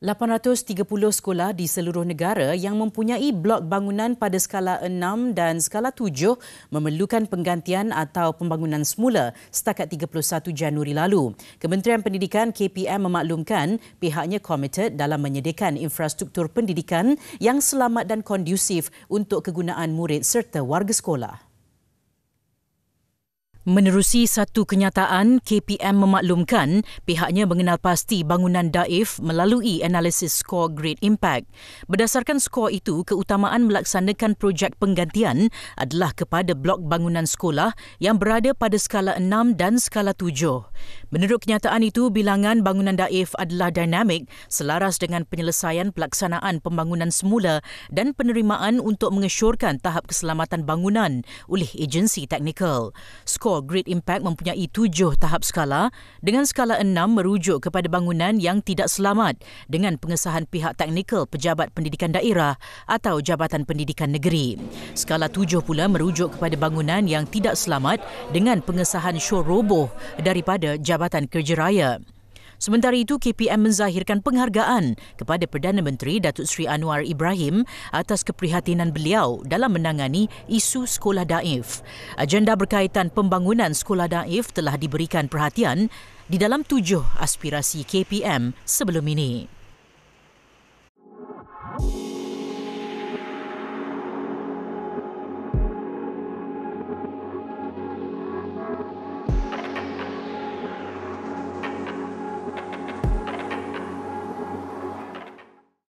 830 sekolah di seluruh negara yang mempunyai blok bangunan pada skala 6 dan skala 7 memerlukan penggantian atau pembangunan semula setakat 31 Januari lalu. Kementerian Pendidikan KPM memaklumkan pihaknya komited dalam menyediakan infrastruktur pendidikan yang selamat dan kondusif untuk kegunaan murid serta warga sekolah. Menerusi satu kenyataan, KPM memaklumkan pihaknya mengenal pasti bangunan Daif melalui analisis skor Great Impact. Berdasarkan skor itu, keutamaan melaksanakan projek penggantian adalah kepada blok bangunan sekolah yang berada pada skala 6 dan skala 7. Menurut kenyataan itu, bilangan bangunan Daif adalah dinamik selaras dengan penyelesaian pelaksanaan pembangunan semula dan penerimaan untuk mengesyorkan tahap keselamatan bangunan oleh agensi teknikal. Skor Singapore Great Impact mempunyai tujuh tahap skala dengan skala enam merujuk kepada bangunan yang tidak selamat dengan pengesahan pihak teknikal Pejabat Pendidikan Daerah atau Jabatan Pendidikan Negeri. Skala tujuh pula merujuk kepada bangunan yang tidak selamat dengan pengesahan show roboh daripada Jabatan Kerja Raya. Sementara itu, KPM menzahirkan penghargaan kepada Perdana Menteri Datuk Seri Anwar Ibrahim atas keprihatinan beliau dalam menangani isu sekolah daif. Agenda berkaitan pembangunan sekolah daif telah diberikan perhatian di dalam tujuh aspirasi KPM sebelum ini.